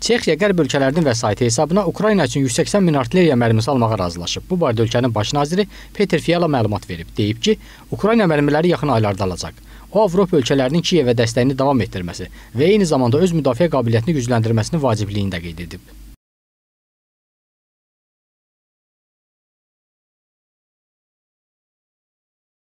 Çexiya qərb ölkələrinin vəsaiti hesabına Ukrayna üçün 180 min artilleriya mərmisi almağa razılaşıb. Bu barədə ölkənin baş naziri Peter Fiala məlumat verib. Deyib ki, Ukrayna mərmiləri yaxın aylarda alacaq. O Avropa ölkələrinin Kiyevə dəstəyini davam etdirməsi və eyni zamanda öz müdafiə qabiliyyətini gücləndirməsinin vacibliyini də qeyd edib.